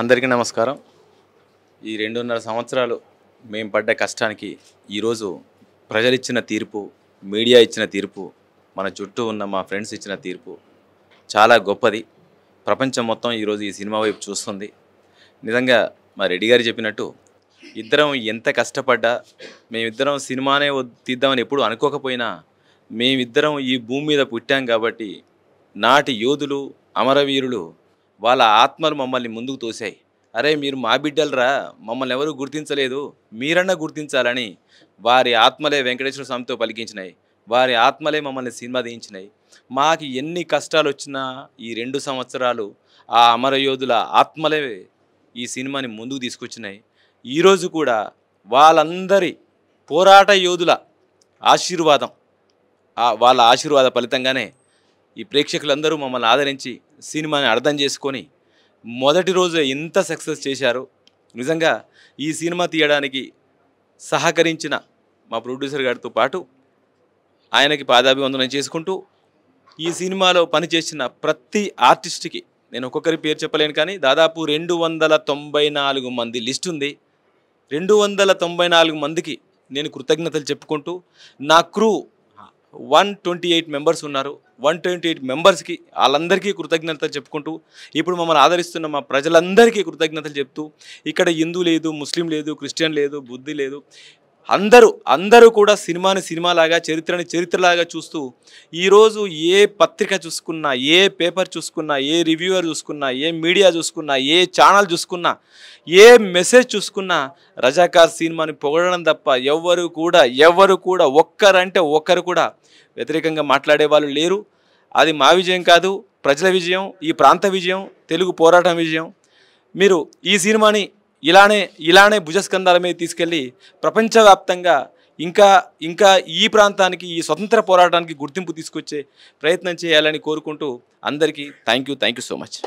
అందరికీ నమస్కారం ఈ రెండున్నర సంవత్సరాలు మేము పడ్డ కష్టానికి ఈరోజు ప్రజలు ఇచ్చిన తీర్పు మీడియా ఇచ్చిన తీర్పు మన చుట్టూ ఉన్న మా ఫ్రెండ్స్ ఇచ్చిన తీర్పు చాలా గొప్పది ప్రపంచం మొత్తం ఈరోజు ఈ సినిమా వైపు చూస్తుంది నిజంగా మా రెడ్డి గారు చెప్పినట్టు ఇద్దరం ఎంత కష్టపడ్డా మేమిద్దరం సినిమానే తీద్దామని ఎప్పుడు అనుకోకపోయినా మేమిద్దరం ఈ భూమి మీద పుట్టాం కాబట్టి నాటి యోధులు అమరవీరులు వాళ్ళ ఆత్మలు మమ్మల్ని ముందుకు తోశాయి అరే మీరు మా బిడ్డలరా మమ్మల్ని ఎవరూ గుర్తించలేదు మీరన్నా గుర్తించాలని వారి ఆత్మలే వెంకటేశ్వర స్వామితో పలికించినాయి వారి ఆత్మలే మమ్మల్ని సినిమా దించినాయి మాకు ఎన్ని కష్టాలు వచ్చినా ఈ రెండు సంవత్సరాలు ఆ అమరయోధుల ఆత్మలే ఈ సినిమాని ముందుకు తీసుకొచ్చినాయి ఈరోజు కూడా వాళ్ళందరి పోరాట యోధుల ఆశీర్వాదం వాళ్ళ ఆశీర్వాద ఫలితంగానే ఈ ప్రేక్షకులందరూ మమ్మల్ని ఆదరించి సినిమాని అర్థం చేసుకొని మొదటి రోజు ఎంత సక్సెస్ చేశారు నిజంగా ఈ సినిమా తీయడానికి సహకరించిన మా ప్రొడ్యూసర్ గారితో పాటు ఆయనకి పాదాభివందనం చేసుకుంటూ ఈ సినిమాలో పనిచేసిన ప్రతి ఆర్టిస్ట్కి నేను ఒక్కొక్కరి పేరు చెప్పలేను కానీ దాదాపు రెండు వందల తొంభై నాలుగు మంది లిస్ట్ ఉంది రెండు వందల తొంభై నాలుగు మందికి నేను కృతజ్ఞతలు చెప్పుకుంటూ నా crew one twenty eight members ఉన్నారు వన్ ట్వంటీ ఎయిట్ మెంబర్స్కి వాళ్ళందరికీ కృతజ్ఞతలు చెప్పుకుంటూ ఇప్పుడు మమ్మల్ని ఆదరిస్తున్న మా ప్రజలందరికీ కృతజ్ఞతలు చెప్తూ ఇక్కడ హిందూ లేదు ముస్లిం లేదు క్రిస్టియన్ లేదు బుద్ధి లేదు అందరూ అందరూ కూడా సినిమాని సినిమాలాగా చరిత్రని చరిత్రలాగా చూస్తూ ఈరోజు ఏ పత్రిక చూసుకున్నా ఏ పేపర్ చూసుకున్నా ఏ రివ్యూవర్ చూసుకున్నా ఏ మీడియా చూసుకున్నా ఏ ఛానల్ చూసుకున్నా ఏ మెసేజ్ చూసుకున్నా రజాకార్ సినిమాని పొగడడం తప్ప ఎవ్వరు కూడా ఎవరు కూడా ఒక్కరంటే ఒక్కరు కూడా వ్యతిరేకంగా మాట్లాడే వాళ్ళు లేరు అది మా విజయం కాదు ప్రజల విజయం ఈ ప్రాంత విజయం తెలుగు పోరాటం విజయం మీరు ఈ సినిమాని ఇలానే ఇలానే భుజస్కంధాల మీద తీసుకెళ్ళి ప్రపంచవ్యాప్తంగా ఇంకా ఇంకా ఈ ప్రాంతానికి ఈ స్వతంత్ర పోరాటానికి గుర్తింపు తీసుకొచ్చే ప్రయత్నం చేయాలని కోరుకుంటూ అందరికీ thank you thank you so much